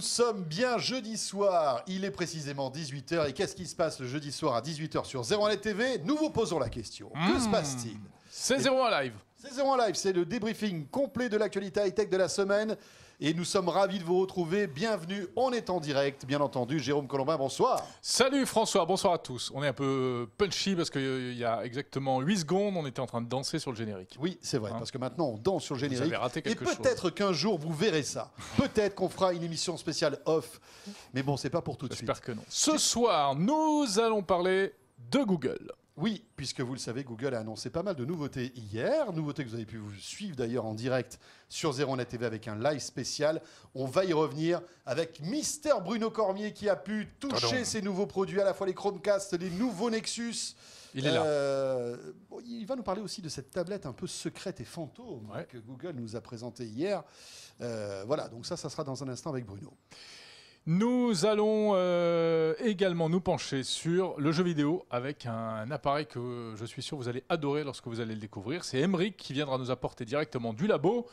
Nous sommes bien jeudi soir, il est précisément 18h et qu'est-ce qui se passe le jeudi soir à 18h sur 01 TV Nous vous posons la question, que se hmm. passe-t-il C'est 01 Live C'est 01 Live, c'est le débriefing complet de l'actualité high-tech de la semaine et nous sommes ravis de vous retrouver. Bienvenue, on est en direct, bien entendu. Jérôme Colombin, bonsoir. Salut François, bonsoir à tous. On est un peu punchy parce qu'il y a exactement 8 secondes, on était en train de danser sur le générique. Oui, c'est vrai, hein parce que maintenant on danse sur le générique. Vous avez raté quelque et peut-être qu'un jour vous verrez ça. peut-être qu'on fera une émission spéciale off, mais bon, c'est pas pour tout de suite. J'espère que non. Ce soir, nous allons parler de Google. Oui, puisque vous le savez, Google a annoncé pas mal de nouveautés hier. Nouveautés que vous avez pu vous suivre d'ailleurs en direct sur 01 TV avec un live spécial. On va y revenir avec Mister Bruno Cormier qui a pu toucher ces nouveaux produits, à la fois les Chromecast, les nouveaux Nexus. Il est là. Euh, il va nous parler aussi de cette tablette un peu secrète et fantôme que Google nous a présentée hier. Euh, voilà, donc ça, ça sera dans un instant avec Bruno. Nous allons euh, également nous pencher sur le jeu vidéo avec un appareil que je suis sûr vous allez adorer lorsque vous allez le découvrir. C'est Emeric qui viendra nous apporter directement du labo.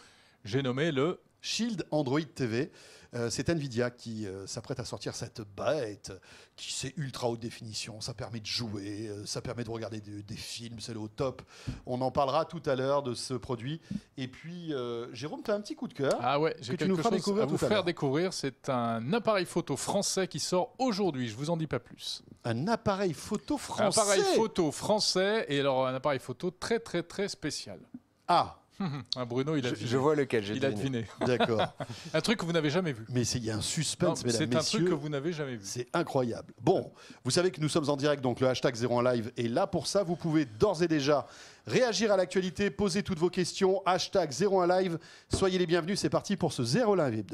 J'ai nommé le Shield Android TV. Euh, c'est Nvidia qui euh, s'apprête à sortir cette bête qui c'est ultra haute définition, ça permet de jouer, euh, ça permet de regarder des films, c'est le haut top. On en parlera tout à l'heure de ce produit. Et puis Jérôme, tu as un petit coup de cœur. Ah ouais, j'ai que quelque tu nous chose à vous faire découvrir. C'est un appareil photo français qui sort aujourd'hui. Je vous en dis pas plus. Un appareil photo français. Un appareil photo français et alors un appareil photo très très très spécial. Ah, ah, Bruno, il a Je, vois lequel j'ai deviné. Il a deviné. D'accord. un truc que vous n'avez jamais vu. Mais il y a un suspense, non, C'est un truc que vous n'avez jamais vu. C'est incroyable. Bon, vous savez que nous sommes en direct, donc le hashtag 01 live est là pour ça. Vous pouvez d'ores et déjà réagir à l'actualité, poser toutes vos questions. Hashtag 01 live. Soyez les bienvenus. C'est parti pour ce 01 live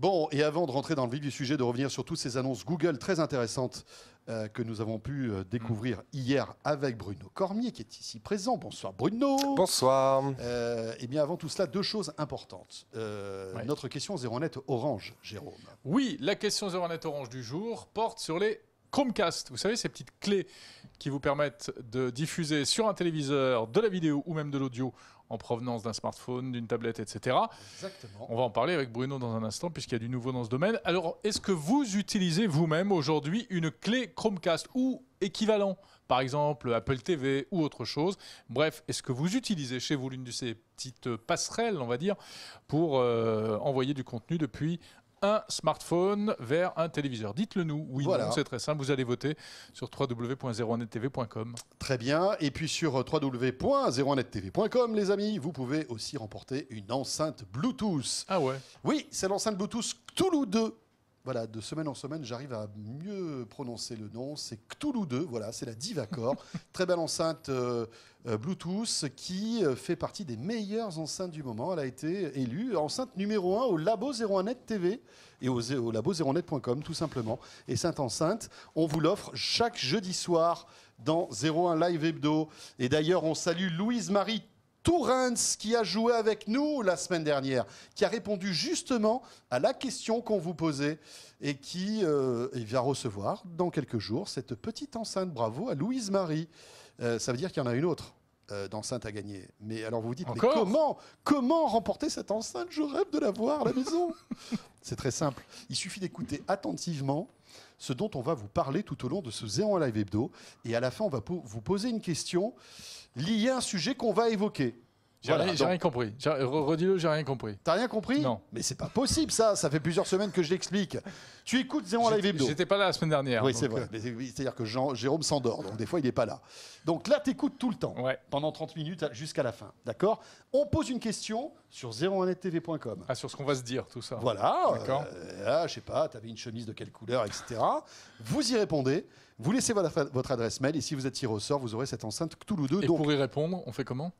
Bon, et avant de rentrer dans le vif du sujet, de revenir sur toutes ces annonces Google très intéressantes euh, que nous avons pu euh, découvrir mm. hier avec Bruno Cormier, qui est ici présent. Bonsoir Bruno. Bonsoir. Eh et bien avant tout cela, deux choses importantes. Euh, notre question 0 net orange, Jérôme. Oui, la question 0 net orange du jour porte sur les Chromecast. Vous savez, ces petites clés qui vous permettent de diffuser sur un téléviseur de la vidéo ou même de l'audio en provenance d'un smartphone, d'une tablette, etc. Exactement. On va en parler avec Bruno dans un instant puisqu'il y a du nouveau dans ce domaine. Alors, est-ce que vous utilisez vous-même aujourd'hui une clé Chromecast ou équivalent par exemple Apple TV ou autre chose. Bref, est-ce que vous utilisez chez vous l'une de ces petites passerelles, on va dire, pour euh, envoyer du contenu depuis un smartphone vers un téléviseur. Dites-le nous, oui, c'est très simple. Vous allez voter sur www.01nettv.com. Très bien. Et puis sur euh, www.01nettv.com, les amis, vous pouvez aussi remporter une enceinte Bluetooth. Ah ouais Oui, c'est l'enceinte Bluetooth Toulouse 2 voilà, de semaine en semaine, j'arrive à mieux prononcer le nom. C'est Cthulhu 2, voilà, c'est la Divacor. Très belle enceinte euh, euh, Bluetooth qui euh, fait partie des meilleures enceintes du moment. Elle a été élue enceinte numéro 1 au Labo 01net TV et au, labo 01net.com tout simplement. Et sainte enceinte, on vous l'offre chaque jeudi soir dans 01 Live Hebdo. Et d'ailleurs, on salue Louise Marie Tourens qui a joué avec nous la semaine dernière, qui a répondu justement à la question qu'on vous posait et qui va euh, vient recevoir dans quelques jours cette petite enceinte. Bravo à Louise Marie. Euh, ça veut dire qu'il y en a une autre euh, d'enceinte à gagner. Mais alors vous vous dites, mais comment, comment remporter cette enceinte Je rêve de la voir à la maison. C'est très simple. Il suffit d'écouter attentivement ce dont on va vous parler tout au long de ce zéro Live Hebdo. Et à la fin, on va vous poser une question liée à un sujet qu'on va évoquer. J'ai rien, compris. Redis-le, j'ai rien compris. T'as rien compris Non. Mais c'est pas possible ça, ça fait plusieurs semaines que je l'explique. Tu écoutes Zéro à Live Hebdo. J'étais pas là la semaine dernière. Oui, c'est vrai. Euh. C'est-à-dire que Jean, Jérôme s'endort, donc des fois il n'est pas là. Donc là, t'écoutes tout le temps, ouais. pendant 30 minutes jusqu'à la fin. D'accord On pose une question sur 01nettv.com. Ah, sur ce qu'on va se dire, tout ça. Voilà. D'accord. Euh, je sais pas, t'avais une chemise de quelle couleur, etc. vous y répondez. Vous laissez votre adresse mail et si vous êtes tiré au sort, vous aurez cette enceinte Toulouse 2. Et pour y répondre, on fait comment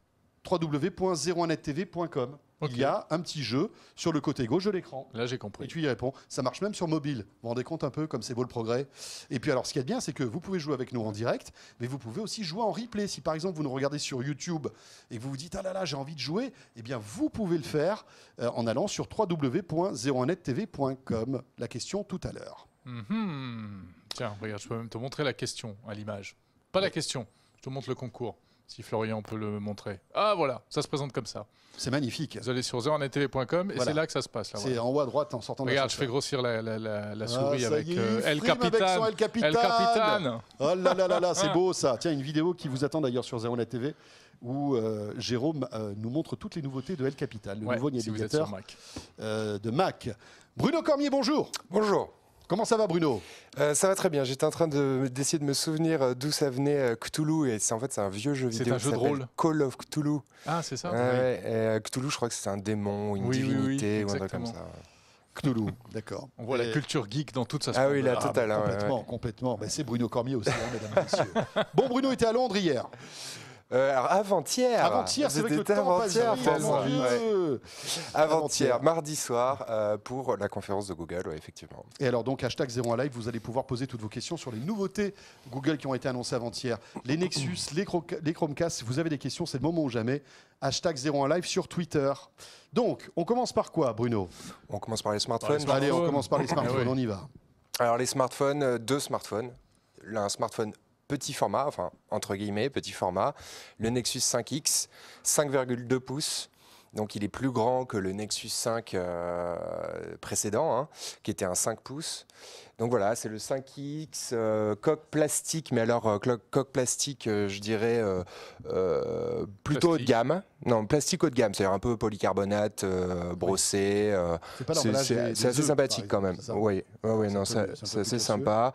www.01nettv.com. Il y a un petit jeu sur le côté gauche de l'écran. Là, j'ai compris. Et tu y réponds. Ça marche même sur mobile. Vous vous rendez compte un peu comme c'est beau le progrès. Et puis, alors, ce qui est bien, c'est que vous pouvez jouer avec nous en direct, mais vous pouvez aussi jouer en replay. Si par exemple, vous nous regardez sur YouTube et vous vous dites Ah là là, j'ai envie de jouer, eh bien, vous pouvez le faire euh, en allant sur www.01nettv.com. La question tout à l'heure. Mhm. Tiens, regarde, je peux même te montrer la question à l'image. Pas la question, je te montre le concours si Florian peut le montrer. Ah voilà, ça se présente comme ça. C'est magnifique. Vous allez sur zeronetv.com et c'est là que ça se passe. C'est en haut à droite en sortant de Regarde, je fais grossir la, la, la, ah, souris ah, avec euh, El Capitan. El Capitan. Oh là là là là, c'est ah. beau ça. Tiens, une vidéo qui vous attend d'ailleurs sur Zernet TV où euh, Jérôme euh, nous montre toutes les nouveautés de El capital le nouveau navigateur euh, de Mac. Bruno Cormier, bonjour. Bonjour. Comment ça va Bruno euh, Ça va très bien, j'étais en train d'essayer de, me souvenir euh, d'où ça venait euh, Cthulhu, et c'est en fait c'est un vieux jeu vidéo un jeu de rôle. Call of Cthulhu. Ah c'est ça Cthulhu je crois que c'est un démon, une divinité ou un truc comme ça. Cthulhu, d'accord. On voit la culture geek dans toute sa Ah oui, la tout totale. l'heure, ah, hein, complètement, complètement. Ben, c'est Bruno Cormier aussi, hein, mesdames et messieurs. Bon, Bruno était à Londres hier. Euh, avant-hier. Avant-hier, c'est avant-hier, Avant-hier, mardi soir, euh, pour la conférence de Google, effectivement. Et alors donc, hashtag 01live, vous allez pouvoir poser toutes vos questions sur les nouveautés Google qui ont été annoncées avant-hier. Les Nexus, les, les Chromecast, si vous avez des questions, c'est le moment ou jamais. Hashtag 01live sur Twitter. Donc, on commence par quoi, Bruno On commence par les smartphones. Allez, on commence par les smartphones, on y va. Alors les smartphones, euh, deux smartphones. un smartphone petit format, enfin entre guillemets petit format, le Nexus 5X, 5,2 pouces. Donc il est plus grand que le Nexus 5 euh, précédent, hein, qui était un 5 pouces. Donc voilà, c'est le 5X, euh, coque plastique, mais alors euh, coque plastique, je dirais, plutôt haut de gamme. Non, plastique haut de gamme, c'est-à-dire un peu polycarbonate, brossé. c'est assez sympathique quand même. Oui, ouais, non, c'est assez sympa.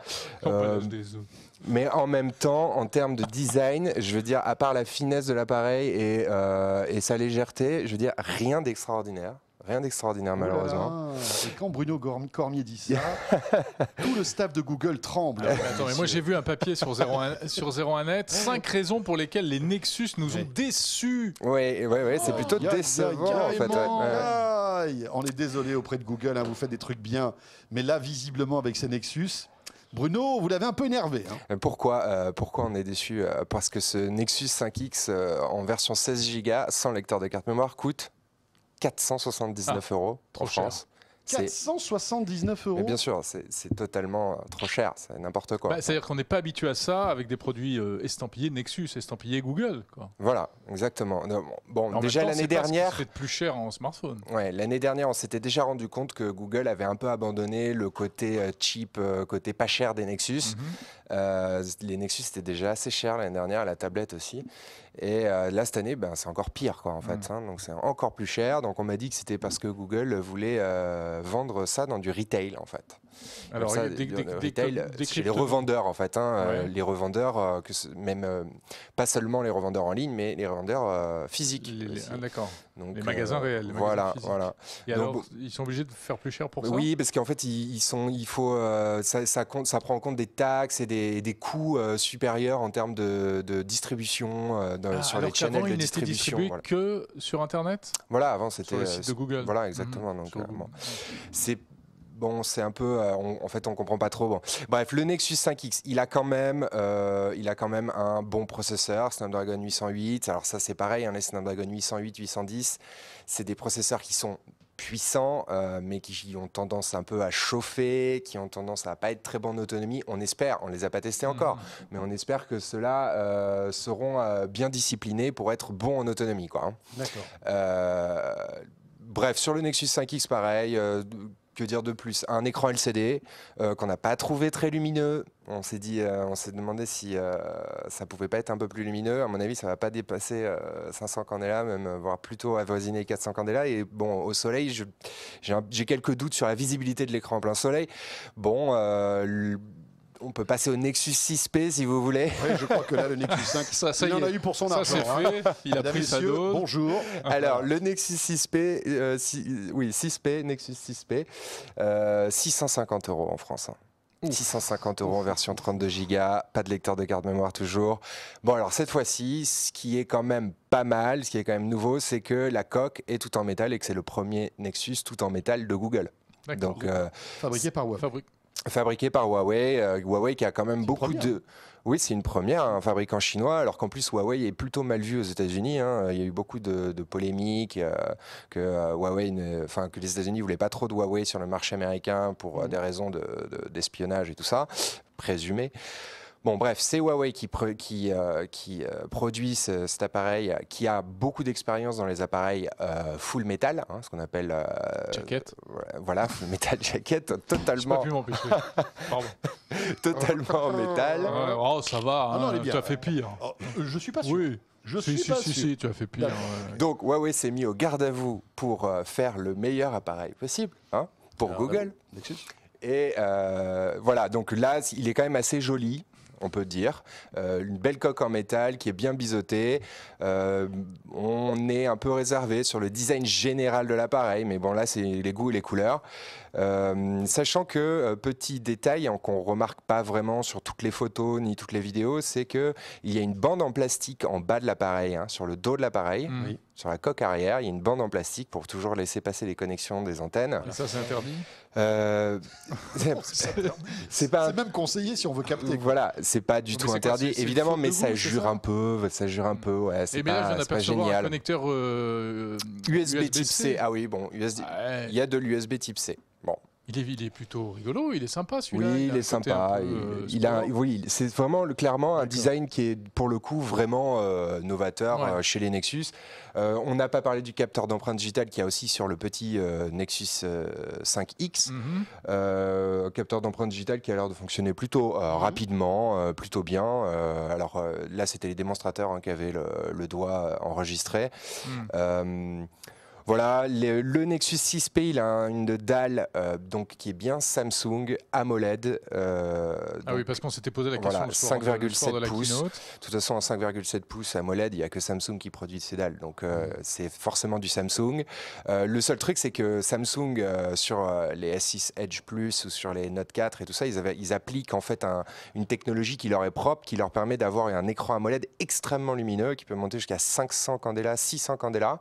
Mais en même temps, en termes de design, je veux dire, à part la finesse de l'appareil et, euh, et sa légèreté, je veux dire, rien d'extraordinaire. Rien d'extraordinaire, malheureusement. Et quand Bruno Cormier dit ça, tout le staff de Google tremble. Ah, attends, mais moi j'ai vu un papier sur 01, sur net 5 raisons pour lesquelles les Nexus nous ont déçus. Oui, ouais, ouais, c'est ah, plutôt des décevant en fait. On est désolé auprès de Google, hein, vous faites des trucs bien. Mais là, visiblement, avec ces Nexus, Bruno, vous l'avez un peu énervé. Hein. Euh, pourquoi, euh, pourquoi on est déçu euh, Parce que ce Nexus 5X en version 16 Go sans lecteur de carte mémoire coûte 479 ah, euros Trop France. 479 euros. Mais bien sûr, c'est totalement euh, trop cher, c'est n'importe quoi. Bah, c'est-à-dire qu'on n'est pas habitué à ça avec des produits euh, estampillés Nexus, estampillés Google. Quoi. Voilà, exactement. Bon, déjà l'année dernière, c'est plus cher en smartphone. Ouais, l'année dernière, on s'était déjà rendu compte que Google avait un peu abandonné le côté euh, cheap, côté pas cher des Nexus. Mhm. les Nexus étaient déjà assez chers l'année dernière, la tablette aussi. Et là, cette année, ben, c'est encore pire, quoi, en mhm. fait. Hein. donc c'est encore plus cher. Donc on m'a dit que c'était parce que Google voulait vendre ça dans du retail en fait. Alors, les revendeurs en fait, hein, euh, les revendeurs, euh, que même euh, pas seulement les revendeurs en ligne, mais les revendeurs physiques. Les, ah, d'accord. Donc, les magasins réels. voilà, voilà. ils sont obligés de faire plus cher pour ça. Oui, parce qu'en fait, ils, sont, il faut, ça, ça prend en compte des taxes et des, des coûts supérieurs en termes de, de distribution ah, sur les channels de distribution. Voilà. que sur Internet. Voilà, avant c'était sur de Google. Voilà, exactement. Mhm, donc, c'est bon, c'est un peu, euh, en fait, on comprend pas trop. Bref, le Nexus 5X, il a quand même, euh, il a quand même un bon processeur, Snapdragon 808. Alors ça, c'est pareil, un hein, les Snapdragon 808, 810, c'est des processeurs qui sont puissants, euh, mais qui ont tendance un peu à chauffer, qui ont tendance à pas être très en autonomie. On espère, on les a pas testés hmm. encore, mais on espère que ceux-là seront bien disciplinés pour être bons en autonomie, quoi. Hein. bref, sur le Nexus 5X, pareil que dire de plus Un écran LCD euh, qu'on n'a pas trouvé très lumineux. On s'est dit, euh, on s'est demandé si euh, ça pouvait pas être un peu plus lumineux. À mon avis, ça va pas dépasser 500 candélas, même voire plutôt avoisiner 400 candélas. Et bon, au soleil, j'ai quelques doutes sur la visibilité de l'écran en plein soleil. Bon on peut passer au Nexus 6P si vous voulez. Oui, je crois que là, le Nexus 5, ça, ça il en a eu pour son ça argent. Hein. Fait. Il a pris sa Bonjour. Alors, le Nexus 6P, euh, oui, 6P, Nexus 6P, 650 euh, euros en France. 650 hein. euros en version 32 Go, pas de lecteur de carte mémoire toujours. Bon alors cette fois-ci, ce qui est quand même pas mal, ce qui est quand même nouveau, c'est que la coque est tout en métal et que c'est le premier Nexus tout en métal de Google. Donc euh, fabriqué par Huawei fabriqué par Huawei. Euh, Huawei qui a quand même beaucoup de... Oui, c'est une première, hein, un fabricant chinois, alors qu'en plus Huawei est plutôt mal vu aux États-Unis. Hein. Il y a eu beaucoup de, polémiques euh, que euh, Huawei, enfin que les États-Unis voulaient pas trop de Huawei sur le marché américain pour mmh. des raisons d'espionnage de, et tout ça, présumé. Bon, bref, c'est Huawei qui, qui, euh, qui euh, produit cet appareil, euh, qui a beaucoup d'expérience dans les appareils full metal, hein, ce qu'on appelle. jacket. Voilà, full metal jacket, totalement. pas pu Pardon. totalement en métal. oh, ça va, ah hein, tu as fait pire. Oh, je suis pas sûr. Oui. Je suis pas si, sûr. si, tu as fait pire. Donc Huawei s'est mis au garde à vous pour faire le meilleur appareil possible, hein, pour ah, Google. et voilà, donc là, il est quand même assez joli on peut dire. Euh, une belle coque en métal qui est bien biseautée. Euh, on est un peu réservé sur le design général de l'appareil, mais bon là c'est les goûts et les couleurs. Euh, sachant que, euh, petit détail hein, qu'on remarque pas vraiment sur toutes les photos ni toutes les vidéos, c'est que il y a une bande en plastique en bas de l'appareil, hein, sur le dos de l'appareil. Mmh. Sur la coque arrière, il y a une bande en plastique pour toujours laisser passer les connexions des antennes. ça, euh, c'est interdit C'est pas. même conseillé si on veut capter. Voilà, c'est pas du tout interdit, évidemment, mais ça jure un peu, ça jure un peu. c'est pas, génial. Un connecteur USB, type C. Ah oui, bon, ah il y a de l'USB type C. Il est, plutôt rigolo, il est sympa celui-là. Oui, il, est sympa. Euh, il, a, oui, c'est vraiment clairement un design qui est pour le coup vraiment euh, novateur euh, chez les Nexus. on n'a pas parlé du capteur d'empreinte digitale qu'il y a aussi sur le petit Nexus 5X. Mhm. capteur d'empreinte digitale qui a l'air de fonctionner plutôt mhm. rapidement, plutôt bien. alors là, c'était les démonstrateurs hein, qui avaient le, doigt enregistré. Hmm. Voilà, le, Nexus 6P, il a une dalle euh, donc, qui est bien Samsung AMOLED. Euh, ah oui, parce qu'on s'était posé la question 5,7 euh, pouces. De, toute façon, en 5,7 pouces AMOLED, il n'y a que Samsung qui produit ces dalles. Donc mm. c'est forcément du Samsung. le seul truc, c'est que Samsung, sur les S6 Edge Plus ou sur les Note 4 et tout ça, ils, ils appliquent en fait une technologie qui leur est propre, qui leur permet d'avoir un écran AMOLED extrêmement lumineux, qui peut monter jusqu'à 500 candela, 600 candela.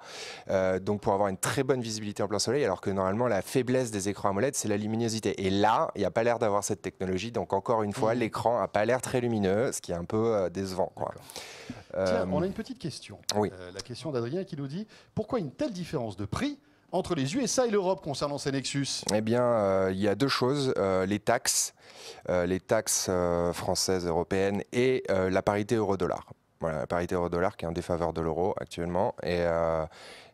donc pour avoir une très bonne visibilité en plein soleil, alors que normalement, la faiblesse des écrans AMOLED, c'est la luminosité. Et là, il n'y a pas l'air d'avoir cette technologie. Donc, encore une fois, mmh. l'écran n'a pas l'air très lumineux, ce qui est un peu euh, décevant. Quoi. Euh, on a une petite question. Oui. Euh, la question d'Adrien qui nous dit pourquoi une telle différence de prix entre les USA et l'Europe concernant ces Nexus Eh bien, il y a deux choses les taxes, les taxes françaises, européennes et la parité euro-dollar. Voilà, la parité euro-dollar qui est en défaveur de l'euro actuellement. Et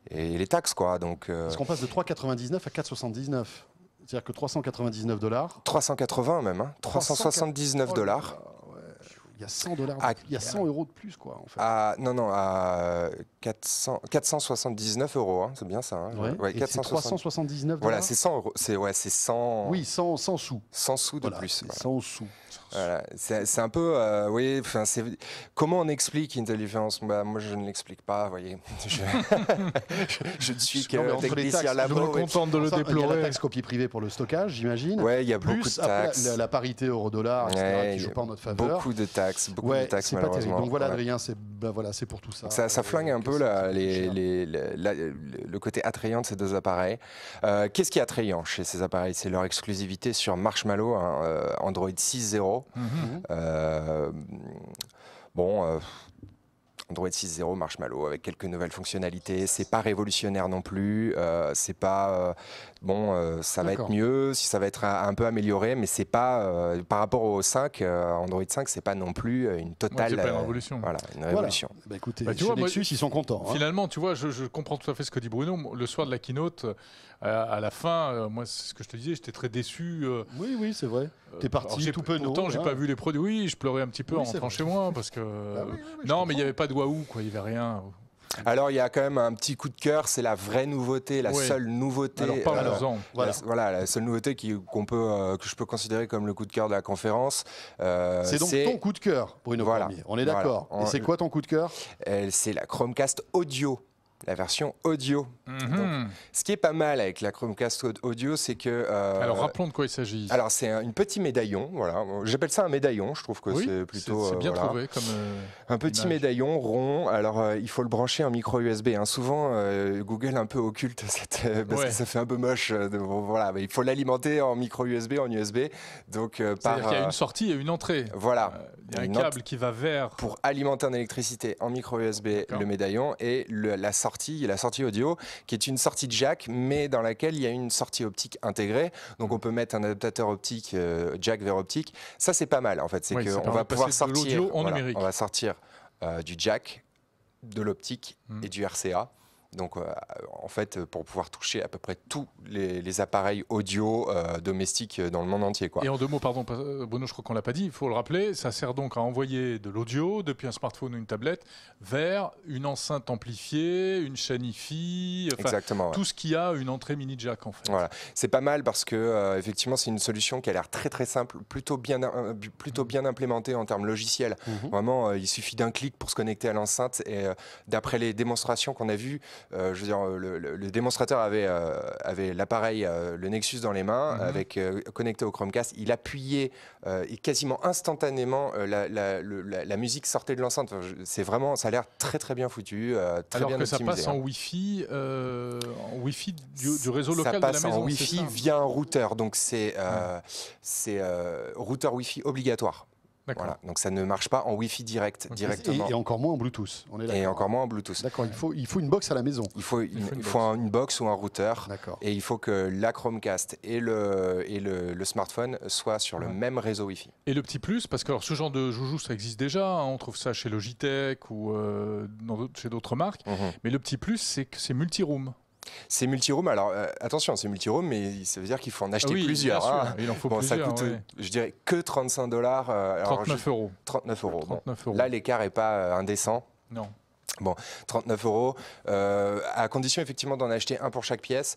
et les taxes, quoi. Donc, euh, Parce qu'on passe de 3,99 à 4,79. C'est-à-dire que 399 dollars. 380 même, hein. 379 dollars. Il y a 100 dollars, 100 euros de plus, quoi. En fait. non, non, à 479 euros, hein. c'est bien ça. Hein. Ouais. Ouais, 470... Voilà, c'est 100 euros, 100. Oui, 100, sous. 100 sous de plus. 100 sous. Voilà. C'est un peu, euh, enfin, comment on explique intelligence bah, Moi, je ne l'explique pas, vous voyez. Je, ne suis que technicien Je me contente de le déplorer. Il y a la taxe copie privée pour le stockage, j'imagine. Oui, il y a beaucoup de taxes. La, parité euro-dollar, etc., ouais, qui joue pas en notre faveur. Beaucoup de taxes, beaucoup de taxes, malheureusement. Pas Donc voilà, Adrien, c'est bah voilà, pour tout ça. Ça, euh, flingue un peu le côté attrayant de ces deux appareils. Euh, qu'est-ce qui est attrayant chez ces appareils C'est leur exclusivité sur Marshmallow, hein, euh, Android 6.0 bon. Euh, euh, Android 6.0 Marshmallow avec quelques nouvelles fonctionnalités. C'est pas révolutionnaire non plus. Euh, c'est pas bon, ça va être mieux, si ça va être un, peu amélioré, mais c'est pas par rapport au 5 Android 5, c'est pas non plus une totale. révolution. voilà, une révolution. Bah, écoutez, bah, ils sont contents. Hein. Finalement, tu vois, je, je, comprends tout à fait ce que dit Bruno. Le soir de la keynote, à, la fin, euh, moi, c'est ce que je te disais, j'étais très déçu. Euh, oui, oui, c'est vrai. Euh, T'es parti tout peu Pourtant, j'ai pas vu les produits. Oui, je pleurais un petit peu en rentrant chez moi parce que ah non, mais il n'y avait pas de waouh, quoi. Il n'y avait rien. Alors il y a quand même un petit coup de cœur, c'est la vraie nouveauté, la seule nouveauté. Alors, pas alors Voilà. La, voilà. la seule nouveauté qu'on peut, que je peux considérer comme le coup de cœur de la conférence. c'est donc ton coup de cœur, Bruno voilà. On est d'accord. Et c'est quoi ton coup de cœur C'est la Chromecast audio la version audio. Mhm. ce qui est pas mal avec la Chromecast audio, c'est que... Euh, alors rappelons de quoi il s'agit. Alors c'est un, petit médaillon, voilà. J'appelle ça un médaillon, je trouve que c'est plutôt... C'est euh, bien trouvé comme... Euh, un petit médaillon rond, alors il faut le brancher en micro USB. Hein. Souvent, Google un peu occulte parce que ça fait un peu moche. voilà, mais il faut l'alimenter en micro USB, en USB. Donc, cest à y a une sortie et une entrée. Voilà. il y a un câble qui va vers... Pour alimenter en électricité en micro USB le médaillon et la sortie sortie, la sortie audio, qui est une sortie jack, mais dans laquelle il y a une sortie optique intégrée. Donc on peut mettre un adaptateur optique euh, jack vers optique. Ça c'est pas mal en fait, c'est qu'on va pouvoir sortir, on va sortir euh, du jack, de l'optique hmm. et du RCA. Donc, euh, en fait, euh, pour pouvoir toucher à peu près tous les, appareils audio euh, domestiques dans le monde entier. Quoi. Et en deux mots, pardon, Bruno, je crois qu'on l'a pas dit, il faut le rappeler, ça sert donc à envoyer de l'audio depuis un smartphone ou une tablette vers une enceinte amplifiée, une chaîne IFI, Exactement, tout ce qui a une entrée mini jack en fait. Voilà, c'est pas mal parce que effectivement, c'est une solution qui a l'air très très simple, plutôt bien plutôt mmh. bien implémentée en termes logiciels. Mmh. Vraiment, il suffit d'un clic pour se connecter à l'enceinte et d'après les démonstrations qu'on a vues euh, je veux dire, euh, le, démonstrateur avait, euh, l'appareil, le Nexus dans les mains, mhm. avec, connecté au Chromecast. Il appuyait et quasiment instantanément, la, musique sortait de l'enceinte. c'est vraiment, ça a l'air très très bien foutu, très Alors que ça passe en hein. Wi-Fi, en wifi du, du, réseau local ça de la maison. En Wi-Fi hein. via un routeur, donc c'est c'est routeur Wi-Fi obligatoire. Donc ça ne marche pas en Wi-Fi direct, directement. Et, encore moins en Bluetooth. On est et encore moins en Bluetooth. D'accord, il faut, il faut une box à la maison. Il faut, faut, une, box. ou un routeur. Et il faut que la Chromecast et le, et le, smartphone soient sur le même réseau Wi-Fi. Et le petit plus, parce que ce genre de joujou, ça existe déjà. Hein. on trouve ça chez Logitech ou euh, chez d'autres marques. Mhm. Mais le petit plus, c'est que c'est multi-room. C'est multi Alors euh, attention, c'est multi mais ça veut dire qu'il faut en acheter ah plusieurs. Hein. Il en faut bon, plusieurs, Ça coûte, je dirais, que 35 dollars. 39 euh, euros. 39 euros. euros. Là, l'écart n'est pas euh, indécent. Non. Bon, 39 euros, euh, à condition effectivement d'en acheter un pour chaque pièce.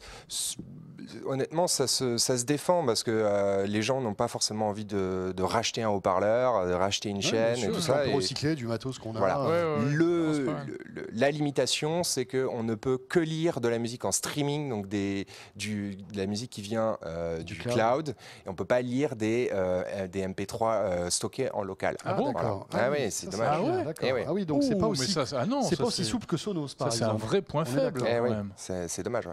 Honnêtement, ça se, ça se défend parce que euh, les gens n'ont pas forcément envie de, racheter un haut-parleur, de racheter une chaîne et tout ça. recycler du matos qu'on a. le, la limitation, c'est qu'on ne peut que lire de la musique en streaming, donc des, du, de la musique qui vient euh, du, cloud. et on ne peut pas lire des, MP3 stockés en local. Ah, bon ah, ah, oui, c'est dommage. Ah, ah, eh ah, oui, donc c'est pas aussi. ah non, c'est pas aussi souple que Sonos, par ça, C'est un vrai point faible. Eh c'est dommage,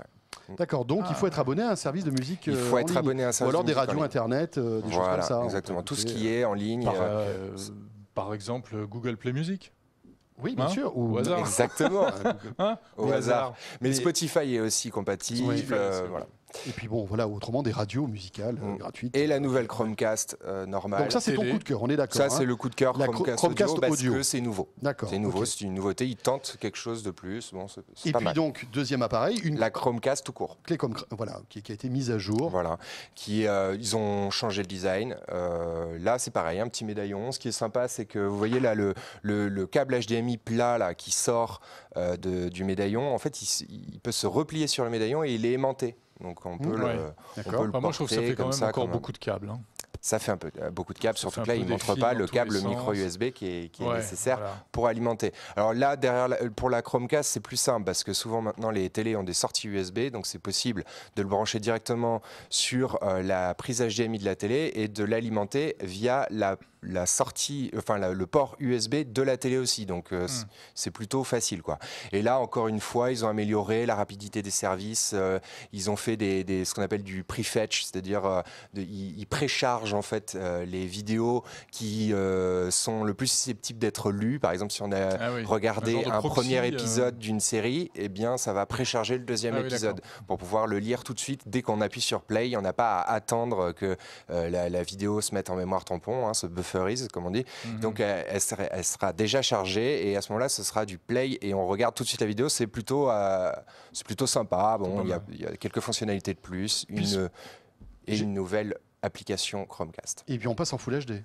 D'accord, donc il faut être abonné à un service de musique. Il euh, faut être abonné à Ou alors des radios internet, euh, des choses comme ça. Hein, exactement, tout ce qui est en ligne. Euh, par, exemple, Google Play Music. Oui, bien hein sûr. Ou... Au hasard. Exactement. Hein Au, hasard. Mais, Spotify est aussi compatible. voilà. Et puis bon, voilà, autrement des radios musicales euh, mm. gratuites. Et la nouvelle Chromecast euh, normale. Donc ça, c'est ton coup de cœur, on est d'accord. Ça, hein. c'est le coup de cœur Chromecast, Chromecast, audio, parce que c'est nouveau. D'accord. C'est nouveau, c'est une nouveauté. Ils tentent quelque chose de plus. Bon, c'est Et puis donc, deuxième appareil, une la Chromecast tout court. Clé comme voilà, qui, a été mise à jour. Voilà, qui euh, ils ont changé le design. là, c'est pareil, un petit médaillon. Ce qui est sympa, c'est que vous voyez là le, le, câble HDMI plat là qui sort de, du médaillon. En fait, il, il peut se replier sur le médaillon et il est aimanté. Donc on mmh. peut, le, on peut porter moi, je trouve ça fait quand même encore beaucoup de câbles. Ça fait un peu beaucoup de câbles, surtout que là, il ne montre pas le câble micro USB qui est, est nécessaire pour alimenter. Alors là, derrière pour la Chromecast, c'est plus simple parce que souvent maintenant les télés ont des sorties USB, donc c'est possible de le brancher directement sur euh, la prise HDMI de la télé et de l'alimenter via la la sortie, enfin le port USB de la télé aussi. Donc euh, mm. c'est plutôt facile quoi. Et là encore une fois, ils ont amélioré la rapidité des services. Euh, ils ont fait des, ce qu'on appelle du prefetch, c'est-à-dire euh, ils, préchargent en fait les vidéos qui sont le plus susceptibles d'être lues. Par exemple, si on a ah regardé un, premier épisode d'une série, eh bien ça va précharger le deuxième ah épisode pour pouvoir le lire tout de suite dès qu'on appuie sur play. On n'a pas à attendre que la, vidéo se mette en mémoire tampon. se hein, furries, comme on dit. Mhm. Donc elle, sera, déjà chargée et à ce moment-là, ce sera du play et on regarde tout de suite la vidéo. C'est plutôt, euh, c'est plutôt sympa. Bon, il y, a, quelques fonctionnalités de plus, et une nouvelle application Chromecast. Et puis on passe en Full HD.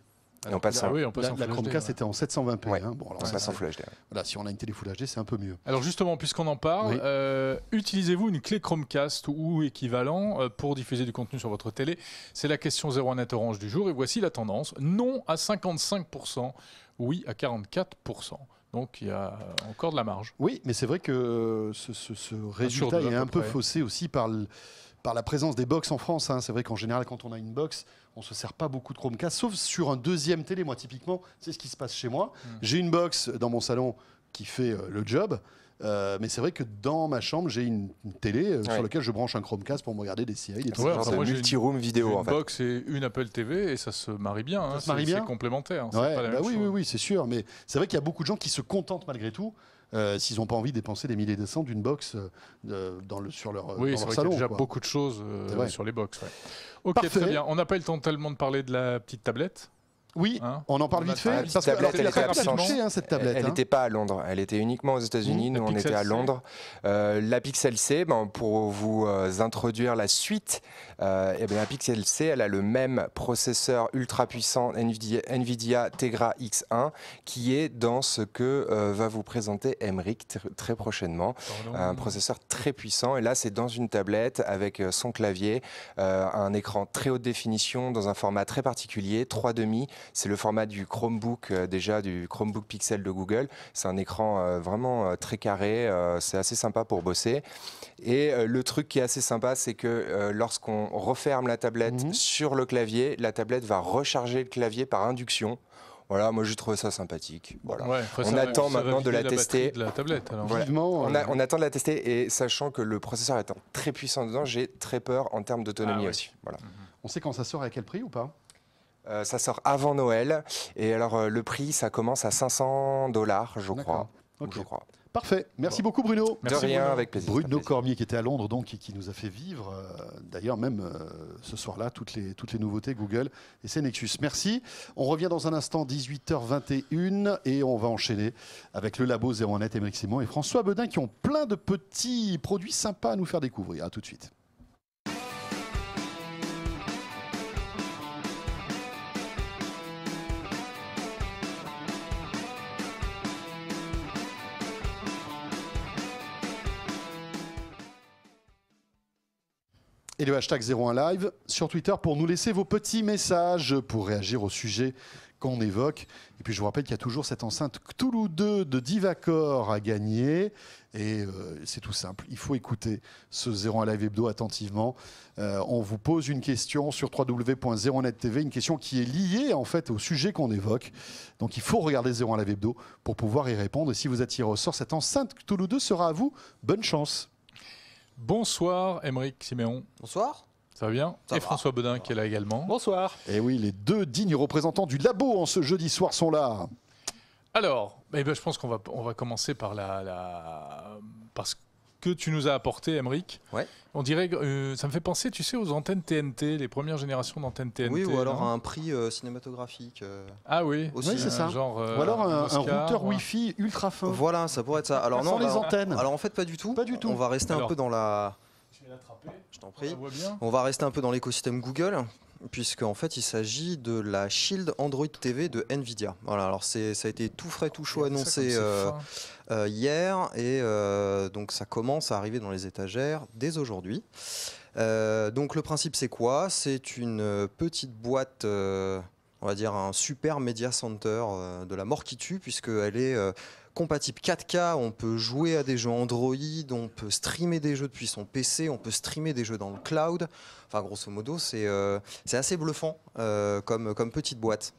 Non pas ah la, Chromecast était en 720p. Hein. si on a une télé Full HD, c'est un peu mieux. Alors justement, puisqu'on en parle, euh, utilisez-vous une clé Chromecast ou équivalent euh, pour diffuser du contenu sur votre télé C'est la question 01net Orange du jour et voici la tendance. Non à 55%, oui à 44%. Donc il y a encore de la marge. Oui, mais c'est vrai que euh, ce, résultat est un peu faussé aussi par le par la présence des box en France. Hein. C'est vrai qu'en général, quand on a une box, on ne se sert pas beaucoup de Chromecast, sauf sur un deuxième télé. Moi, typiquement, c'est ce qui se passe chez moi. Hmm. J'ai une box dans mon salon qui fait euh, le job. Euh, mais c'est vrai que dans ma chambre, j'ai une, télé euh, sur laquelle je branche un Chromecast pour me regarder des séries. C'est ouais, multi-room vidéo. Une en fait. box et une Apple TV et ça se marie bien. Hein. se marie bien. Hein. C'est complémentaire. Bah oui, oui, oui, c'est sûr. Mais c'est vrai qu'il y a beaucoup de gens qui se contentent malgré tout euh, s'ils n'ont pas envie de dépenser des milliers de cents d'une box euh, sur leur, oui, dans salon. déjà beaucoup de choses euh, sur les box. Ok, très bien. On n'a pas eu le temps tellement de parler de la petite tablette. Oui, hein on en parle vite fait. tablette, elle cette tablette, elle n'était pas à Londres. Elle était uniquement aux États-Unis. Mmh. Nous, on était à Londres. Euh, la Pixel C, ben, pour vous euh, introduire la suite, et euh, eh la Pixel C, elle a le même processeur ultra puissant NVIDIA, Tegra X1 qui est dans ce que va vous présenter Emric très prochainement. Un processeur très puissant. Et là, c'est dans une tablette avec son clavier, un écran très haute définition dans un format très particulier, 3,5 c'est le format du Chromebook, euh, déjà du Chromebook Pixel de Google. C'est un écran euh, vraiment euh, très carré, c'est assez sympa pour bosser. Et le truc qui est assez sympa, c'est que lorsqu'on referme la tablette mhm. sur le clavier, la tablette va recharger le clavier par induction. Voilà, moi j'ai trouvé ça sympathique. Voilà. on attend maintenant de la, tester. tablette, on, attend de la tester et sachant que le processeur étant très puissant dedans, j'ai très peur en termes d'autonomie ah aussi. Voilà. On sait quand ça sort à quel prix ou pas euh, ça sort avant Noël. Et alors, euh, le prix, ça commence à 500 dollars, je crois. Parfait. Merci beaucoup, Bruno. de rien, avec plaisir. Bruno Cormier, qui était à Londres, donc, et qui nous a fait vivre, euh, d'ailleurs, même ce soir-là, toutes les, toutes les nouveautés Google et c'est Merci. On revient dans un instant, 18h21, et on va enchaîner avec le Labo 01net, Émeric Simon et François Bedin, qui ont plein de petits produits sympas à nous faire découvrir. À tout de suite. et le hashtag 01live sur Twitter pour nous laisser vos petits messages pour réagir au sujet qu'on évoque. Et puis je vous rappelle qu'il y a toujours cette enceinte Cthulhu 2 de Divacor à gagner. Et euh, c'est tout simple, il faut écouter ce 01 Live Hebdo attentivement. Euh, on vous pose une question sur www.01net.tv, une question qui est liée en fait au sujet qu'on évoque. Donc il faut regarder 01 Live Hebdo pour pouvoir y répondre. Et si vous attirez au sort, cette enceinte Cthulhu 2 sera à vous. Bonne chance Bonsoir Émeric Siméon. Bonsoir. Ça va bien Et François Baudin qui est là également. Bonsoir. Et eh oui, les deux dignes représentants du labo en ce jeudi soir sont là. Alors, eh ben, je pense qu'on va, commencer par la, la... Parce, que tu nous as apporté, Emric. Ouais. On dirait, que euh, ça me fait penser, tu sais, aux antennes TNT, les premières générations d'antennes TNT. Oui, ou alors un prix euh, cinématographique. Euh, ah oui, aussi. Oui, c'est ça. Genre, ou alors un, routeur Wi-Fi ultra fin. Voilà, ça pourrait être ça. Alors non, les bah, antennes. Alors en fait, pas du tout. Pas du tout. On va rester un peu dans la. Je vais l'attraper. Je t'en prie. On, bien. on va rester un peu dans l'écosystème Google en fait il s'agit de la Shield Android TV de Nvidia. Voilà, alors ça a été tout frais, tout chaud annoncé euh, euh, hier, et euh, donc ça commence à arriver dans les étagères dès aujourd'hui. donc le principe c'est quoi C'est une petite boîte on va dire un super media center de la mort qui tue puisqu'elle est compatible 4K, on peut jouer à des jeux Android, on peut streamer des jeux depuis son PC, on peut streamer des jeux dans le cloud. Enfin, grosso modo, c'est euh, assez bluffant euh, comme, petite boîte.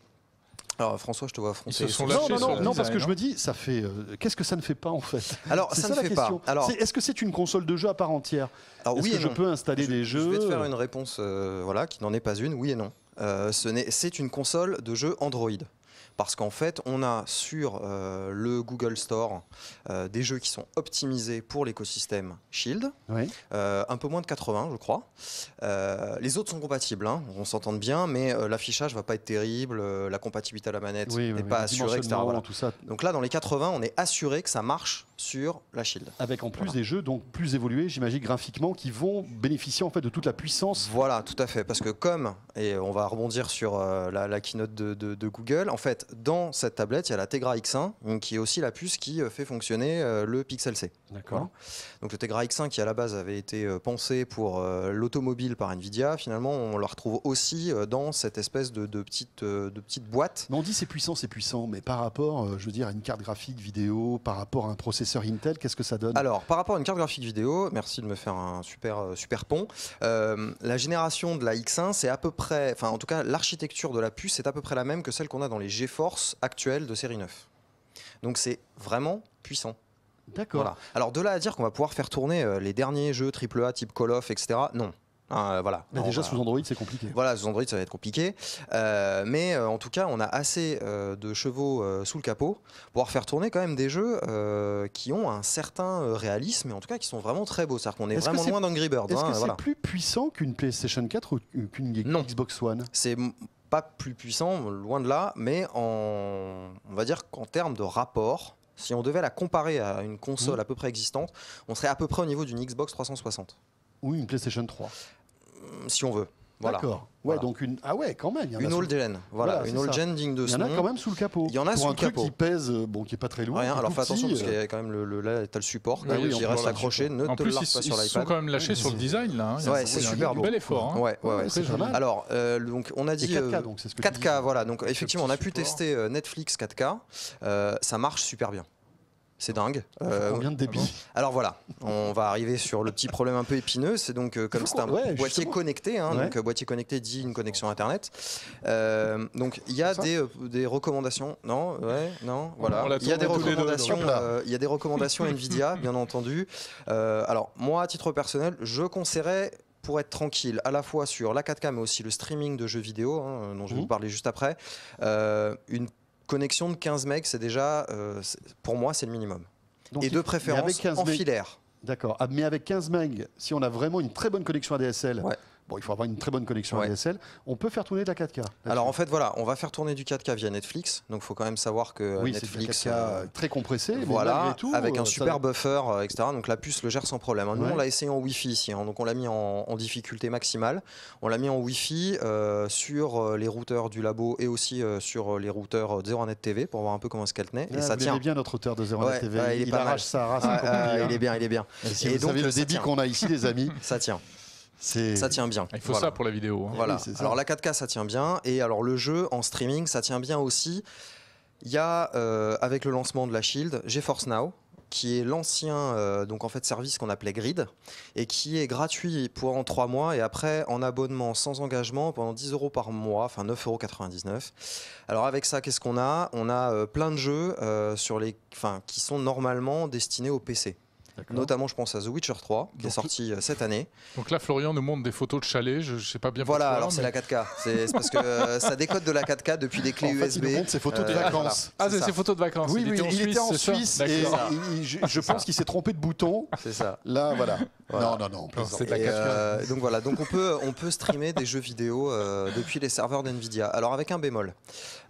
Alors François, je te vois affronter. non, non, non, parce que je me hein. dis, ça fait. Euh, qu'est-ce que ça ne fait pas en fait Alors ça, la fait question. pas. est-ce que c'est une console de jeu à part entière est oui, que je peux installer des jeux. Je vais te faire une réponse, voilà, qui n'en est pas une. Oui et non. Euh, c'est une console de jeu Android parce qu'en fait, on a sur euh, le Google Store euh, des jeux qui sont optimisés pour l'écosystème Shield, euh, un peu moins de 80, je crois. les autres sont compatibles, hein, on s'entend bien, mais l'affichage va pas être terrible, la compatibilité à la manette n'est pas assurée, etc. Tout Donc là, dans les 80, on est assuré que ça marche sur la Shield. Avec en plus des jeux donc plus évolués, j'imagine graphiquement, qui vont bénéficier en fait de toute la puissance. Voilà, tout à fait, parce que comme et on va rebondir sur euh, la, keynote de, Google, en fait, dans cette tablette, il y a la Tegra X1, qui est aussi la puce qui euh, fait fonctionner euh, le Pixel C. D'accord. Donc le Tegra X1, qui à la base avait été pensé pour l'automobile par Nvidia, finalement, on le retrouve aussi dans cette espèce de, petite de petite boîte. on dit c'est puissant, c'est puissant, mais par rapport, je veux dire, à une carte graphique vidéo, par rapport à un processeur Intel Qu'est-ce que ça donne Alors, par rapport à une carte graphique vidéo, merci de me faire un super, euh, super pont. Euh, la génération de la X1, c'est à peu près, enfin en tout cas, l'architecture de la puce est à peu près la même que celle qu'on a dans les GeForce actuelles de série 9. Donc c'est vraiment puissant. D'accord. Alors de là à dire qu'on va pouvoir faire tourner euh, les derniers jeux AAA type Call of, etc., non. Hein, euh, voilà. déjà, bah, sous Android, c'est compliqué. Voilà, sous Android, ça va être compliqué. Euh, mais euh, en tout cas, on a assez de chevaux sous le capot pour faire tourner quand même des jeux qui ont un certain réalisme, et en tout cas qui sont vraiment très beaux. C'est-à-dire qu'on est, vraiment loin Est-ce que c'est hein, plus puissant qu'une PlayStation 4 ou qu'une Xbox One C'est pas plus puissant, loin de là, mais on va dire qu'en termes de rapport, si on devait la comparer à une console mmh. à peu près existante, on serait à peu près au niveau d'une Xbox 360 ou une PlayStation 3 mm, Si on veut. D'accord. Ouais, donc une ah ouais, quand même. une old gen, voilà, une old gen digne de ce Il y en a quand même sous le capot. Il y en a Pour sous un truc qui pèse, euh, bon, qui est pas très lourd. Rien. Alors fais attention parce qu'il y a euh. quand même le, le là, le support ah Il oui, reste accroché. Ne te lâche pas sur l'iPad. Ils sont quand même lâchés sur le design là. Ouais, c'est super un Bel effort. Ouais, ouais, Alors euh, donc on a dit 4K, donc c'est ce que 4K, voilà. Donc effectivement, on a pu tester Netflix 4K. Ça marche super bien. C'est dingue. Combien ah, euh, de débit Alors voilà, on va arriver sur le petit problème un peu épineux. C'est donc euh, comme c'est un boîtier connecté, hein, donc euh, boîtier connecté dit une connexion internet. donc il y a des, recommandations, non, non, voilà. Il y a des recommandations, il y a des recommandations Nvidia, bien entendu. alors moi, à titre personnel, je conseillerais pour être tranquille à la fois sur la 4K mais aussi le streaming de jeux vidéo hein, dont je vais mmh. vous parler juste après une connexion de 15 mecs, c'est déjà, euh, pour moi, c'est le minimum. et deux de préférence en filaire. D'accord. Ah, mais avec 15 megs, si on a vraiment une très bonne connexion ADSL, ouais. Bon, il faut avoir une très bonne connexion ouais. On peut faire tourner de la 4K. Alors en fait, voilà, on va faire tourner du 4K via Netflix. Donc il faut quand même savoir que Netflix. est euh, très compressé. Voilà, avec un euh, super buffer, euh, etc. Donc la puce le gère sans problème. Hein. Nous, on l'a essayé en Wi-Fi ici. Hein. donc on l'a mis en, difficulté maximale. On l'a mis en Wi-Fi sur les routeurs du labo et aussi sur les routeurs 01net TV pour voir un peu comment est-ce qu'elle tenait. et ah, ça tient. bien notre routeur de 01 TV. il, arrache il est hein. bien, il est bien. Et, donc, le débit qu'on a ici, les amis. Ça tient. Ça tient bien. Il faut ça pour la vidéo. Hein. Voilà. Eh alors la 4K, ça tient bien. Et alors le jeu en streaming, ça tient bien aussi. Il y a, euh, avec le lancement de la Shield, GeForce Now, qui est l'ancien euh, donc en fait service qu'on appelait Grid et qui est gratuit en 3 mois et après en abonnement sans engagement pendant 10 euros par mois, enfin 9,99 euros. Alors avec ça, qu'est-ce qu'on a On a, euh, plein de jeux sur les, qui sont normalement destinés au PC. Notamment, je pense à The Witcher 3, qui est sorti euh, cette année. Donc là, Florian nous montre des photos de chalet je ne sais pas bien Voilà, alors c'est la 4K. C'est parce que euh, ça décode de la 4K depuis des clés USB. Il nous montre ses photos de euh, vacances. Ah, c'est ses photos de vacances. Oui, il, était, en Suisse, et, je, pense qu'il s'est trompé de bouton. C'est ça. Là, voilà. Non, non, non. C'est la 4K. donc voilà, donc on peut, on peut streamer des jeux vidéo depuis les serveurs d'NVIDIA. Alors avec un bémol,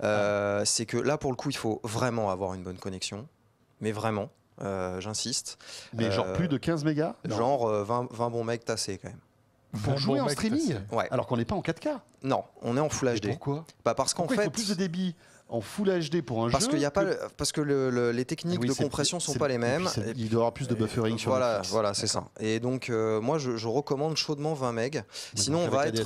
c'est que là, pour le coup, il faut vraiment avoir une bonne connexion mais vraiment. Euh, j'insiste. Mais genre plus de 15 mégas Genre 20, euh, 20 bons mecs tassés quand même. Pour jouer en streaming ouais. Alors qu'on n'est pas en 4K Non, on est en Full HD. Pourquoi bah Parce qu'en fait. Il faut plus de débit en Full HD pour un parce jeu. y a Pas parce que les techniques ah de compression sont pas les mêmes. il doit y avoir plus de buffering sur Voilà, voilà c'est ça. Et donc, euh, moi, je, recommande chaudement 20 mégas. Sinon, on va être.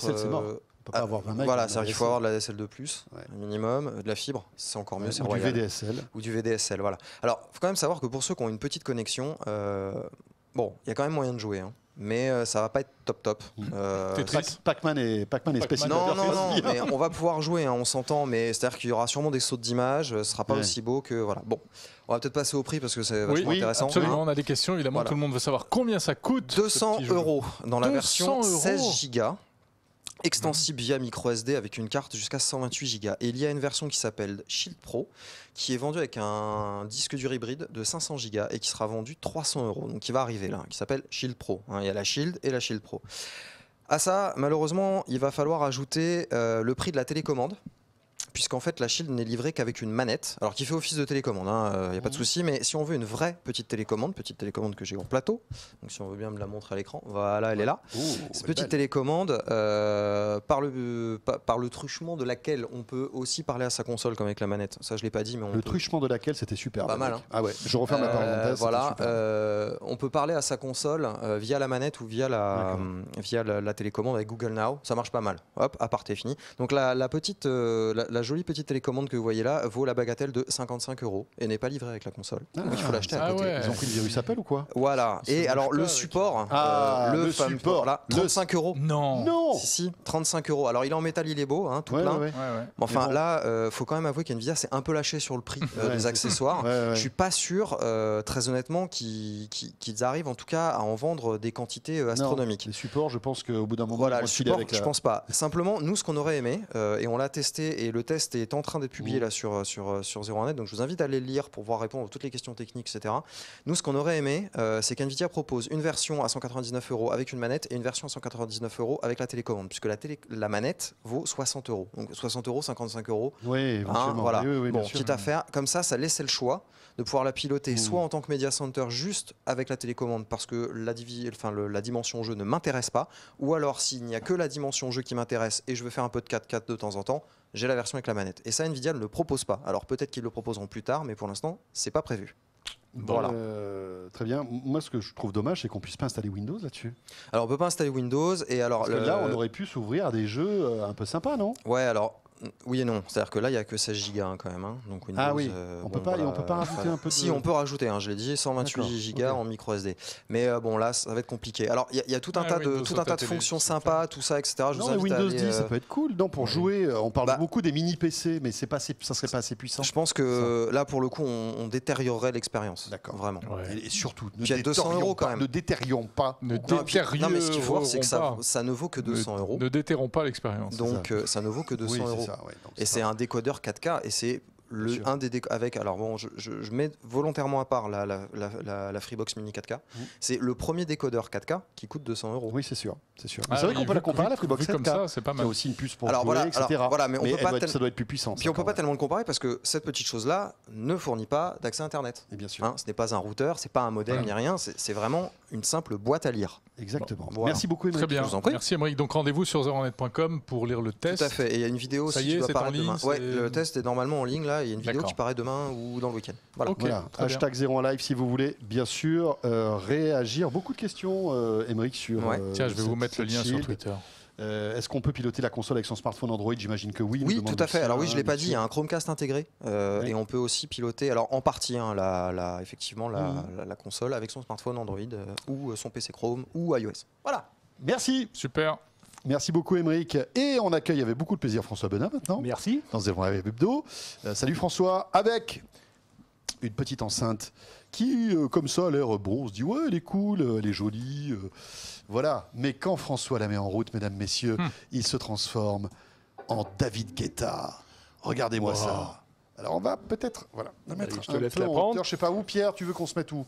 Ah, avoir Voilà, cest qu'il faut avoir de la DSL de plus, ouais. minimum, de la fibre, c'est encore mieux, Ou du VDSL. Ou du VDSL, voilà. Alors, il faut quand même savoir que pour ceux qui ont une petite connexion, euh, bon, il y a quand même moyen de jouer. Hein. mais ça euh, ça va pas être top top. Mmh. Euh, Pac-Man et Pac-Man est Non, non, non, mais on va pouvoir jouer, hein, on s'entend, mais c'est-à-dire qu'il y aura sûrement des sauts d'image, ce sera pas aussi beau que voilà. Bon, on va peut-être passer au prix parce que c'est vachement oui, intéressant. Absolument, hein. on a des questions évidemment, tout le monde veut savoir combien ça coûte. 200 euros dans la version 16 gigas extensible mhm. via micro SD avec une carte jusqu'à 128 Go. Et il y a une version qui s'appelle Shield Pro qui est vendue avec un disque dur hybride de 500 Go et qui sera vendu 300 euros. Donc qui va arriver là, hein, qui s'appelle Shield Pro. Hein. Il y a la Shield et la Shield Pro. À ça, malheureusement, il va falloir ajouter euh, le prix de la télécommande puisqu'en fait la Shield n'est livrée qu'avec une manette, alors qui fait office de télécommande, il hein, n'y euh, a pas de mhm. souci, mais si on veut une vraie petite télécommande, petite télécommande que j'ai en plateau, donc si on veut bien me la montrer à l'écran, voilà, elle est là. Cette petite télécommande, euh, par, le, par le truchement de laquelle on peut aussi parler à sa console comme avec la manette, ça je l'ai pas dit, mais on Le truchement de laquelle c'était super. Pas mal. Hein. Ah ouais, je referme la euh, parenthèse. Voilà, on peut parler à sa console via la manette ou via la, via la, télécommande avec Google Now, ça marche pas mal. Hop, à part, fini. Donc la, la petite... La, la jolie petite télécommande que vous voyez là vaut la bagatelle de 55 euros et n'est pas livrée avec la console. Ah. Donc il faut l'acheter à ah côté. Ils ont pris le virus Apple ou quoi Voilà. Et alors le support, euh, ah, le, support, là, 35 euros. Non. Non. Si, 35 euros. Alors il est en métal, il est beau, hein, tout plein. Ouais, enfin là, euh, faut quand même avouer qu'Nvidia s'est un peu lâché sur le prix euh, des accessoires. Je suis pas sûr, très honnêtement, qu'ils arrivent en tout cas à en vendre des quantités astronomiques. les supports, je pense qu'au bout d'un moment, voilà, le support, avec je pense pas. Simplement, nous, ce qu'on aurait aimé, et on l'a testé et le test est en train d'être publié mm. là sur, euh, sur, euh, sur 01net, donc je vous invite à aller le lire pour pouvoir répondre à toutes les questions techniques, etc. Nous, ce qu'on aurait aimé, euh, c'est qu'NVIDIA propose une version à 199 euros avec une manette et une version à 199 euros avec la télécommande, puisque la, télé la manette vaut 60 euros. Donc 60 euros, 55 euros. Oui, hein, voilà. bon, petite affaire. Comme ça, ça laissait le choix de pouvoir la piloter mm. soit en tant que Media Center juste avec la télécommande parce que la, enfin, la dimension jeu ne m'intéresse pas, ou alors s'il n'y a que la dimension jeu qui m'intéresse et je veux faire un peu de 4 4 de temps en temps, j'ai la version avec la manette. Et ça, Nvidia ne le propose pas. Alors peut-être qu'ils le proposeront plus tard, mais pour l'instant, c'est pas prévu. voilà. Euh, très bien. Moi, ce que je trouve dommage, c'est qu'on puisse pas installer Windows là-dessus. Alors, on peut pas installer Windows et alors là, on aurait pu s'ouvrir à des jeux euh, un peu sympas, non Ouais. Alors, oui et non. C'est-à-dire que là, il n'y a que 16 gigas hein, quand même. Hein. Donc Windows, ah oui, euh, on peut pas, on peut pas rajouter un peu de... Si, on peut rajouter, hein, je l'ai dit, 128 gigas en micro SD. Mais euh, bon, là, ça va être compliqué. Alors, il y, a tout un tas, de, tout un tas de fonctions sympas, tout ça, etc. Je non, mais Windows 10, euh, ça peut être cool. Non, pour jouer, on parle bah beaucoup des mini-PC, mais pas ça ne serait pas assez puissant. Je pense que là, pour le coup, on, détériorerait l'expérience. D'accord. Vraiment. Et, surtout, ne, 200 quand même. ne détériorons pas. Non, mais ce qu'il faut voir, c'est que ça ne vaut que 200 euros. Ne détériorons pas l'expérience. Donc, ça ne vaut que 200 euros et c'est un décodeur 4K et c'est un des avec alors bon je, je, mets volontairement à part la, la, la, Freebox Mini 4K mhm. c'est le premier décodeur 4K qui coûte 200 euros oui c'est sûr c'est sûr ah c'est vrai qu'on peut la comparer la Freebox 4K comme ça c'est pas mal a aussi une puce pour alors, jouer, etc voilà mais, ça doit être plus puissant puis on on peut pas tellement le comparer parce que cette petite chose là ne fournit pas d'accès internet et bien sûr hein, ce n'est pas un routeur c'est pas un modèle ni rien c'est vraiment une simple boîte à lire exactement merci beaucoup Aymeric. très bien vous en prie. merci donc rendez-vous sur zeronet.com pour lire le test tout à fait et il y a une vidéo si tu dois demain le test est normalement en ligne là il y a une vidéo qui paraît demain ou dans le week-end. Voilà. Hashtag 0 live si vous voulez, bien sûr, euh, réagir. Beaucoup de questions, euh, Émeric, sur. Euh, Tiens, je vais vous mettre le lien sur Twitter. Est-ce qu'on peut piloter la console avec son smartphone Android J'imagine que oui. Oui, tout à fait. Alors oui, je ne l'ai pas dit, il y a un Chromecast intégré et on peut aussi piloter, alors en partie, hein, la, effectivement, mm. la, console avec son smartphone Android ou son PC Chrome ou iOS. Voilà. Merci. Super. Merci beaucoup, Émeric. Et on accueille avec beaucoup de plaisir François Benin maintenant. Merci. Dans Zéro avec Bubdo. Euh, salut François, avec une petite enceinte qui, euh, comme ça, a l'air bon. On se dit, ouais, elle est cool, euh, elle est jolie. voilà. Mais quand François la met en route, mesdames, messieurs, hmm. il se transforme en David Guetta. Regardez-moi ça. Alors on va peut-être voilà, mettre je peu la sais pas où, Pierre, tu veux qu'on se mette où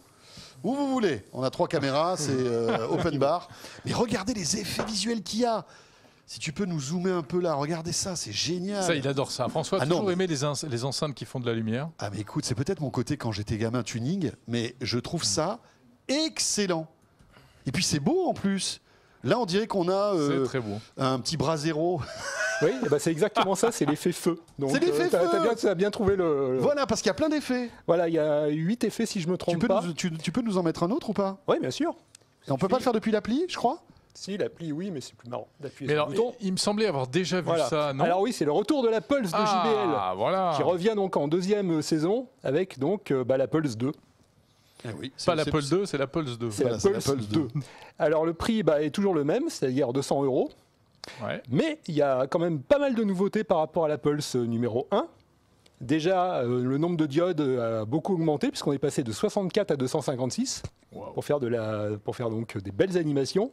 où vous voulez. On a trois caméras, c'est euh, open bar. Mais regardez les effets visuels qu'il y a. Si tu peux nous zoomer un peu là, regardez ça, c'est génial. Ça, il adore ça. François a ah toujours aimé les, les, enceintes qui font de la lumière. Ah mais écoute, c'est peut-être mon côté quand j'étais gamin tuning, mais je trouve ça excellent. Et puis c'est beau en plus. Là, on dirait qu'on a euh, un petit bras zéro. Oui, eh ben, c'est exactement ça, c'est l'effet feu. C'est l'effet euh, feu as bien, as bien, trouvé le, Voilà, parce qu'il y a plein d'effets. Voilà, il y a huit effets si je me trompe tu peux pas. Nous, tu, peux nous en mettre un autre ou pas Oui, bien sûr. On on peut pas le faire depuis l'appli, je crois si, l'appli, oui, mais c'est plus marrant d'appuyer Il me semblait avoir déjà vu ça, non Alors oui, c'est le retour de la Pulse de ah, JBL, qui revient donc en deuxième saison avec donc euh, bah, la Pulse 2. Ah pas l'Apple 2, c'est l'Apple 2. C'est 2. Alors le prix bah, est toujours le même, c'est-à-dire 200 euros. Mais il y a quand même pas mal de nouveautés par rapport à l'Apple euh, numéro 1. Déjà, euh, le nombre de diodes a beaucoup augmenté puisqu'on est passé de 64 à 256 pour faire, pour faire donc des belles animations.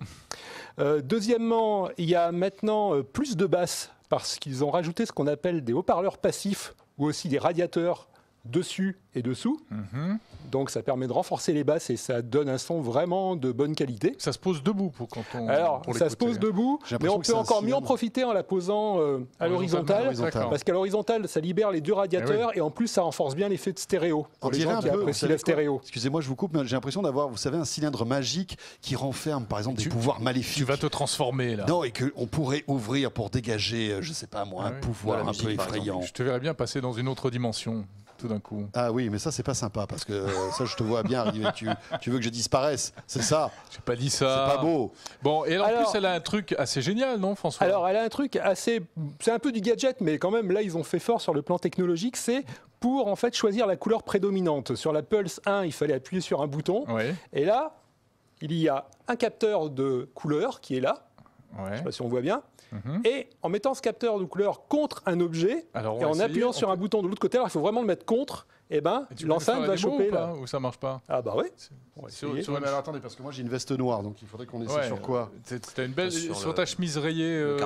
Euh, deuxièmement, il y a maintenant plus de basses parce qu'ils ont rajouté ce qu'on appelle des haut-parleurs passifs ou aussi des radiateurs dessus et dessous. Mhm. Donc ça permet de renforcer les basses et ça donne un son vraiment de bonne qualité. Ça se pose debout pour quand on. Alors ça se pose debout, mais on peut encore mieux en profiter en la posant euh, à l'horizontale, parce qu'à l'horizontale ça libère les deux radiateurs ah et, en plus ça renforce bien l'effet de stéréo les gens apprécient la stéréo. Excusez-moi, je vous coupe, mais j'ai l'impression d'avoir, vous savez, un cylindre magique qui renferme par exemple des pouvoirs maléfiques. Tu vas te transformer là. Non, et que on pourrait ouvrir pour dégager, euh, je sais pas moi, un pouvoir un peu effrayant. Je te verrais bien passer dans une autre dimension tout d'un coup. Ah oui, mais ça, c'est pas sympa parce que euh, ça, je te vois bien arriver. Tu, veux que je disparaisse, c'est ça J'ai pas dit ça. C'est pas beau. Bon, et en plus, elle a un truc assez génial, non, François Alors, elle a un truc assez. C'est un peu du gadget, mais quand même, là, ils ont fait fort sur le plan technologique. C'est pour en fait choisir la couleur prédominante. Sur la Pulse 1, il fallait appuyer sur un bouton. Et là, il y a un capteur de couleur qui est là. Ouais. Je sais pas si on voit bien. Mhm. Et en mettant ce capteur de couleur contre un objet, et en appuyant sur un bouton de l'autre côté, alors il faut vraiment le mettre contre, eh ben, l'enceinte va choper. là. ou ça marche pas Ah bah oui. Sur, sur, alors attendez, parce que moi j'ai une veste noire, donc il faudrait qu'on essaie sur quoi euh, une belle sur, ta chemise rayée euh,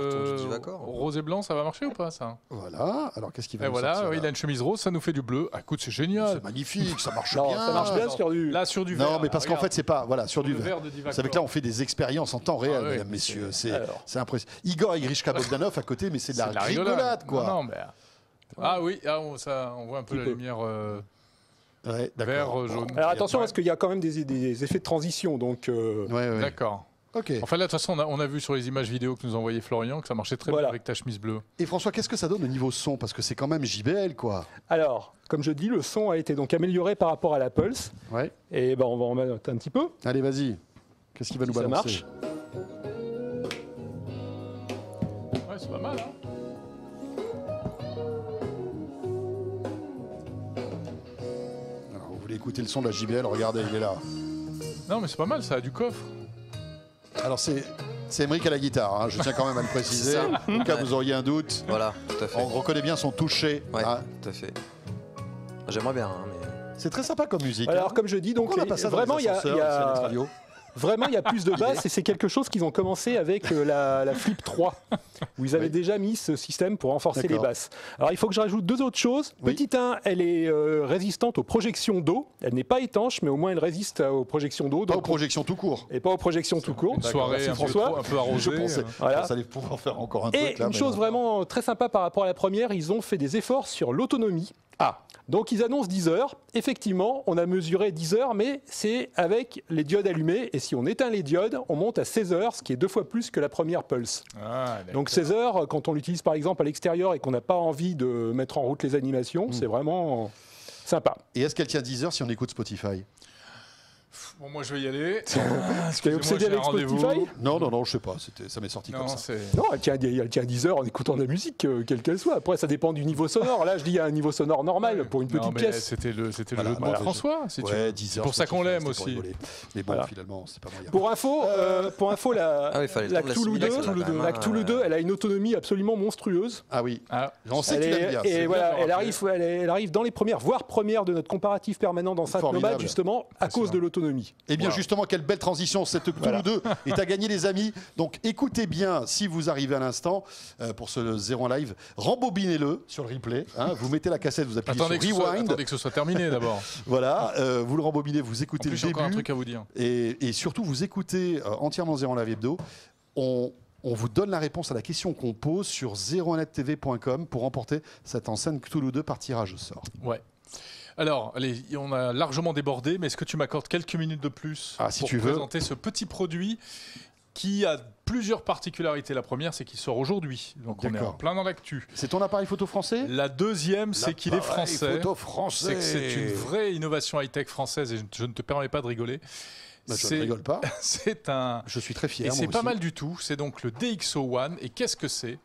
rose et blanc, ça va marcher ou pas ça Voilà. Alors qu'est-ce qu'il va voilà, il a une chemise rose, ça nous fait du bleu. Ah, écoute, c'est génial. C'est magnifique, ça marche bien. Ça marche bien sur du. Là sur du vert. Non, mais parce qu'en fait c'est pas voilà sur du vert. Vous savez que là on fait des expériences en temps ah réel, messieurs. C'est impressionnant. Igor Igrishka Bogdanov à côté, mais c'est de la rigolade quoi. Non, ah oui, ah, on, voit un peu la lumière. Euh, vert, euh, jaune. Alors attention parce qu'il y a quand même des, des effets de transition. Donc, euh, D'accord. Enfin là, de toute façon, on a, vu sur les images vidéo que nous envoyait Florian que ça marchait très bien avec ta chemise bleue. Et François, qu'est-ce que ça donne au niveau son Parce que c'est quand même JBL, quoi. Alors, comme je dis, le son a été donc amélioré par rapport à la Pulse. Ouais. Et ben, on va en mettre un petit peu. Allez, vas-y. Qu'est-ce qui va nous balancer Ça marche. Ouais, c'est pas mal, hein Écoutez le son de la JBL, regardez, il est là. Non, mais c'est pas mal, ça a du coffre. Alors, c'est. C'est Emmerich à la guitare, hein, je tiens quand même à le préciser, au cas vous auriez un doute. Voilà, tout à fait. On reconnaît bien son toucher. Hein. tout à fait. J'aimerais bien, hein, mais... C'est très sympa comme musique. Alors, hein. comme je dis, donc, vraiment, il y a, y a Vraiment, il y a plus de basses et c'est quelque chose qu'ils ont commencé avec euh, la, Flip 3, où ils avaient déjà mis ce système pour renforcer les basses. Alors il faut que je rajoute deux autres choses. Petite 1, elle est euh, résistante aux projections d'eau. Elle n'est pas étanche, mais au moins elle résiste aux projections d'eau. Pas aux projections tout court. Et pas aux projections tout court. Une soirée François. un peu Je pensais, euh. pouvoir faire encore un et truc Et Une chose vraiment très sympa par rapport à la première, ils ont fait des efforts sur l'autonomie. Ah. donc ils annoncent 10 heures. Effectivement, on a mesuré 10 heures, mais c'est avec les diodes allumées. Et si on éteint les diodes, on monte à 16 heures, ce qui est deux fois plus que la première pulse. Ah, donc 16 heures, quand on l'utilise par exemple à l'extérieur et qu'on n'a pas envie de mettre en route les animations, hmm. c'est vraiment sympa. Et est-ce qu'elle tient 10 heures si on écoute Spotify Bon, moi, je vais y aller. qu'elle est obsédé avec Spotify Non, non, non, je sais pas. Ça m'est sorti comme ça. Non, elle tient, elle tient 10 heures en écoutant de la musique, euh, quelle qu'elle soit. Après, ça dépend du niveau sonore. Là, je dis un niveau sonore normal pour une petite non, pièce. C'était le, c'était le jeu de François. ouais, 10 heures. C'est pour ça qu'on l'aime aussi. Mais bon, finalement, c'est pas moyen. Pour info, euh, euh, pour info la, ah la Cthulhu 2, elle a une autonomie absolument monstrueuse. Ah oui. Ah. On sait bien. Et voilà, elle arrive, elle arrive dans les premières, voire premières de notre comparatif permanent dans Saint-Nomade, justement, à cause de l'autonomie et eh bien, justement, quelle belle transition cette Cthulhu 2 est à gagner, les amis. Donc, écoutez bien, si vous arrivez à l'instant, euh, pour ce Zéro en live, rembobinez-le sur le replay. Hein. vous mettez la cassette, vous appuyez attendez sur rewind. attendez que ce soit terminé d'abord. voilà, euh, vous le rembobinez, vous écoutez en plus, le Encore un truc à vous dire. Et, surtout, vous écoutez euh, entièrement Zéro en live hebdo. On, vous donne la réponse à la question qu'on pose sur 01 pour remporter cette enceinte Cthulhu 2 par tirage au sort. Ouais. Alors, allez, on a largement débordé, mais est-ce que tu m'accordes quelques minutes de plus ah, pour tu présenter ce petit produit qui a plusieurs particularités. La première, c'est qu'il sort aujourd'hui, donc on est en plein dans l'actu. C'est ton appareil photo français La deuxième, c'est qu'il est français. Photo C'est une vraie innovation high-tech française, et je ne te permets pas de rigoler. Bah, je ne rigole pas. C'est un. Je suis très fier. Et c'est pas mal du tout. C'est donc le dxo One. Et qu'est-ce que c'est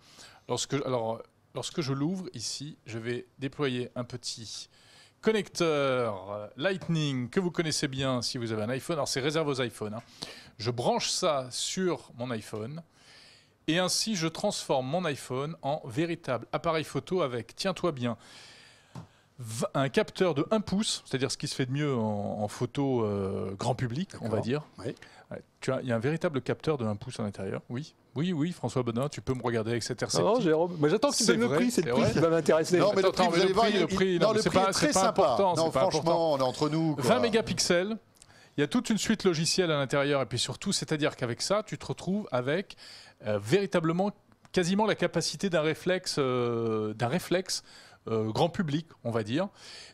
Lorsque alors lorsque je l'ouvre ici, je vais déployer un petit connecteur Lightning que vous connaissez bien si vous avez un iPhone. Alors c'est réservé aux iPhones. Hein. Je branche ça sur mon iPhone et ainsi je transforme mon iPhone en véritable appareil photo avec, tiens-toi bien, un capteur de 1 pouce, c'est-à-dire ce qui se fait de mieux en, photo euh, grand public, on va dire. il y a un véritable capteur de 1 pouce à l'intérieur, oui. Oui, oui, François Bonin, tu peux me regarder avec cette ah Non, Jérôme, mais j'attends que tu me donnes le prix, c'est le prix qui va m'intéresser. Non, mais le prix, le prix, c'est pas, très important. franchement, on est entre nous. 20 mégapixels. Il y a toute une suite logicielle à l'intérieur et puis surtout, c'est-à-dire qu'avec ça, tu te retrouves avec euh, véritablement quasiment la capacité d'un réflexe, euh, d'un réflexe euh, grand public, on va dire.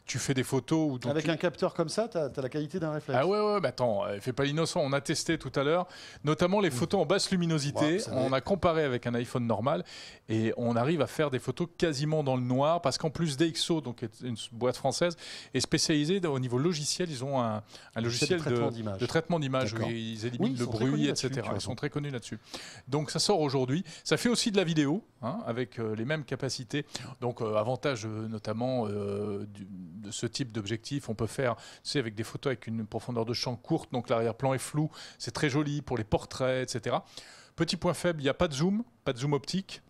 Tu fais des photos Avec un capteur comme ça, tu as, la qualité d'un réflexe. Ah ouais, ouais, mais bah attends, euh, fais pas l'innocent. On a testé tout à l'heure, notamment les mmh. photos en basse luminosité. on a comparé avec un iPhone normal et on arrive à faire des photos quasiment dans le noir parce qu'en plus DxO, donc une boîte française, est spécialisée au niveau logiciel. Ils ont un, logiciel de traitement d'image où ils éliminent le bruit, etc. Ils sont très connus là-dessus. Donc ça sort aujourd'hui. Ça fait aussi de la vidéo hein, avec euh, les mêmes capacités. Donc avantage euh, notamment euh, de ce type d'objectif. On peut faire, tu sais, avec des photos avec une profondeur de champ courte, donc l'arrière-plan est flou. C'est très joli pour les portraits, etc. Petit point faible, il n'y a pas de zoom, pas de zoom optique.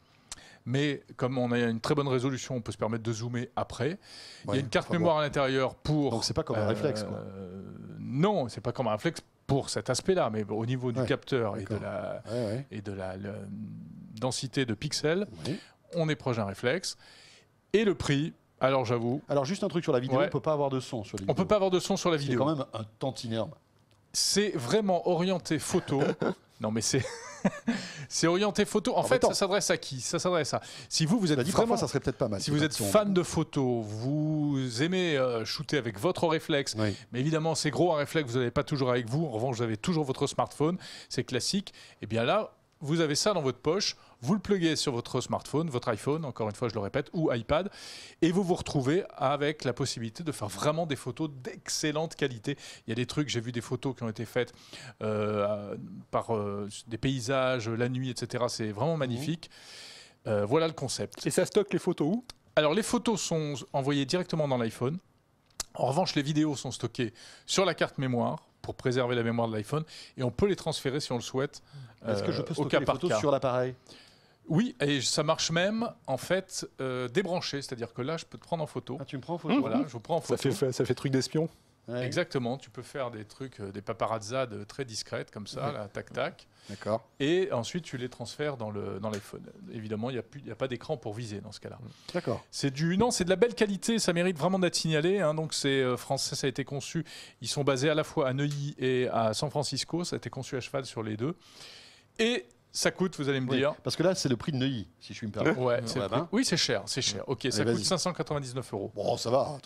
Mais comme on a une très bonne résolution, on peut se permettre de zoomer après. il y a une carte mémoire à l'intérieur pour. Donc c'est pas comme un euh, réflexe. Non, non, c'est pas comme un réflexe pour cet aspect-là, mais au niveau du capteur et de la, Et de la densité de pixels, on est proche d'un réflexe. Et le prix, alors j'avoue. Alors juste un truc sur la vidéo, on peut pas avoir de son sur la vidéo. On peut pas avoir de son sur la vidéo. C'est quand même un tantinerme. C'est vraiment orienté photo. non mais c'est c'est orienté photo. En, ah, fait, ça s'adresse à qui Ça s'adresse à si vous vous êtes dit, ça serait peut-être pas mal. Si vous êtes fan de photo, vous aimez euh, shooter avec votre réflexe. Mais évidemment, c'est gros un réflexe, vous n'avez pas toujours avec vous. En revanche, vous avez toujours votre smartphone, c'est classique. Et eh bien là, vous avez ça dans votre poche, vous le pluguez sur votre smartphone, votre iPhone, encore une fois je le répète, ou iPad, et vous vous retrouvez avec la possibilité de faire vraiment des photos d'excellente qualité. Il y a des trucs, j'ai vu des photos qui ont été faites euh, par euh, des paysages, la nuit, etc. C'est vraiment mhm. magnifique. Euh, voilà le concept. Et ça stocke les photos où Alors les photos sont envoyées directement dans l'iPhone. En revanche, les vidéos sont stockées sur la carte mémoire pour préserver la mémoire de l'iPhone et on peut les transférer si on le souhaite. Est-ce que je euh, peux stocker les photos sur l'appareil oui, et ça marche même en fait euh, débranché, c'est-à-dire que là, je peux te prendre en photo. Ah, tu me prends en photo. Mmh. Voilà, mmh. je vous prends en photo. ça fait truc d'espion. Exactement, tu peux faire des trucs, euh, des paparazzades très discrètes comme ça, tac tac. D'accord. Et ensuite, tu les transfères dans l'iPhone. Dans Évidemment, il n'y a, a, pas d'écran pour viser dans ce cas-là. D'accord. C'est du non, c'est de la belle qualité. Ça mérite vraiment d'être signalé. Hein. Donc c'est euh, français, ça a été conçu. Ils sont basés à la fois à Neuilly et à San Francisco. Ça a été conçu à cheval sur les deux. Et ça coûte, vous allez me dire. Parce que là, c'est le prix de Neuilly, si je suis me permettre. Ouais, bah, bah. Oui, c'est cher, c'est cher. Ok, ça coûte 599 euros. Bon, ça va.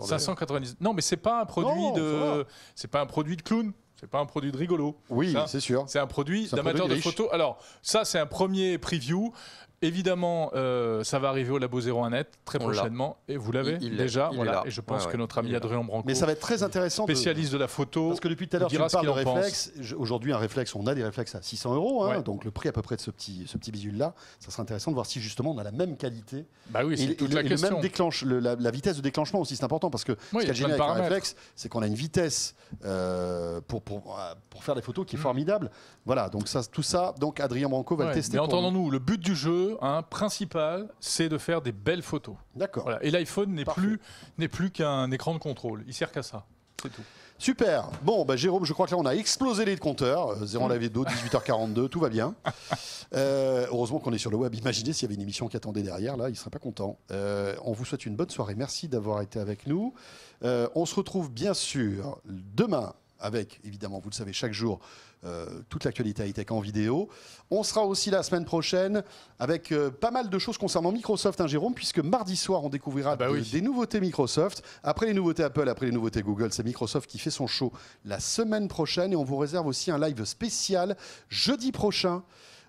Non, mais c'est pas un produit de. C'est pas un produit de clown. C'est pas un produit de rigolo. Oui, c'est sûr. C'est un produit d'amateur de, photo. Alors, ça, c'est un premier preview. Évidemment, euh, ça va arriver au Labo 01net très prochainement. Et vous l'avez déjà. Voilà. Et je pense que notre ami Adrien Branco, mais ça va être très intéressant, spécialiste de, la photo, parce que depuis tout à l'heure tu parles de réflexe. Aujourd'hui, un réflexe, on a des réflexes à 600 euros, hein. donc le prix à peu près de ce petit ce petit là. Ça sera intéressant de voir si justement on a la même qualité. Bah oui, c'est toute la question. même déclenche, la, vitesse de déclenchement aussi, c'est important parce que ce qui génial avec un réflexe, c'est qu'on a une vitesse euh, pour, pour, euh, pour faire des photos qui est mm. formidable. Voilà, donc ça, tout ça, donc Adrien Branco va le tester. Mais entendons-nous, le but du jeu principal, c'est de faire des belles photos. D'accord. Et l'iPhone n'est plus, n'est plus qu'un écran de contrôle. Il sert qu'à ça. C'est tout. Super. Bon, bah, Jérôme, je crois que là, on a explosé les compteurs. Euh, zéro Zéro lavé d'eau, 18h42, tout va bien. Euh, heureusement qu'on est sur le web. Imaginez s'il y avait une émission qui attendait derrière, là, il ne serait pas content. Euh, on vous souhaite une bonne soirée. Merci d'avoir été avec nous. on se retrouve bien sûr demain avec, évidemment, vous le savez, chaque jour, euh, toute l'actualité high-tech en vidéo. On sera aussi la semaine prochaine avec euh, pas mal de choses concernant Microsoft, un hein, Jérôme, puisque mardi soir, on découvrira ah bah des nouveautés Microsoft. Après les nouveautés Apple, après les nouveautés Google, c'est Microsoft qui fait son show la semaine prochaine. Et on vous réserve aussi un live spécial jeudi prochain.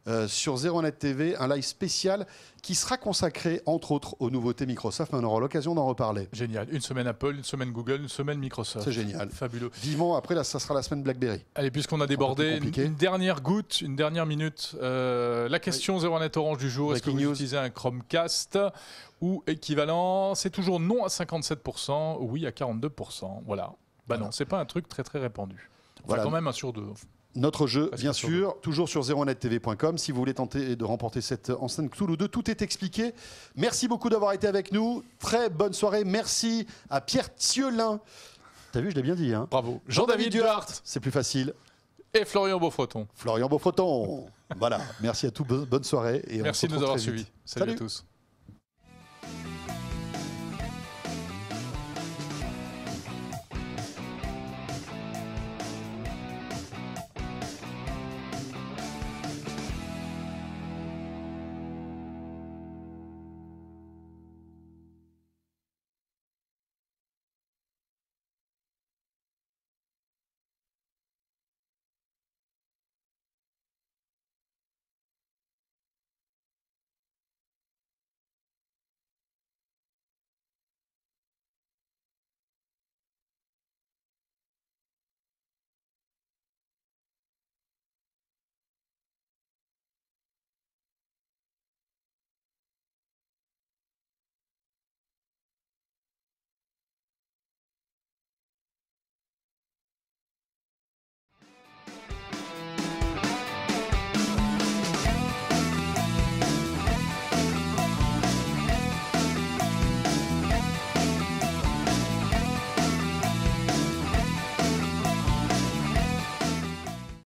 Euh, sur ZeroNet TV, un live spécial qui sera consacré entre autres aux nouveautés Microsoft, mais on aura l'occasion d'en reparler. Génial. Une semaine Apple, une semaine Google, une semaine Microsoft. C'est génial. Fabuleux. Vivement, après, là, ça sera la semaine BlackBerry. Allez, puisqu'on a débordé, une, dernière goutte, une dernière minute. Euh, la question ZeroNet Orange du jour, est-ce que vous utilisez un Chromecast ou équivalent C'est toujours non à 57%, oui à 42%. Voilà. Bah non, c'est pas un truc très très répandu. Enfin, voilà. quand même un sur deux. Notre jeu, bien sûr, toujours sur 0nettv.com si vous voulez tenter de remporter cette enceinte Cthulhu 2. Tout est expliqué. Merci beaucoup d'avoir été avec nous. Très bonne soirée. Merci à Pierre Thiolin. T'as vu, je l'ai bien dit. Hein. Bravo. Jean-David Duarte, C'est plus facile. Et Florian Beaufreton. Florian Beaufreton. voilà. Merci à tous. Bonne soirée. Et Merci de nous avoir suivis. Salut à tous.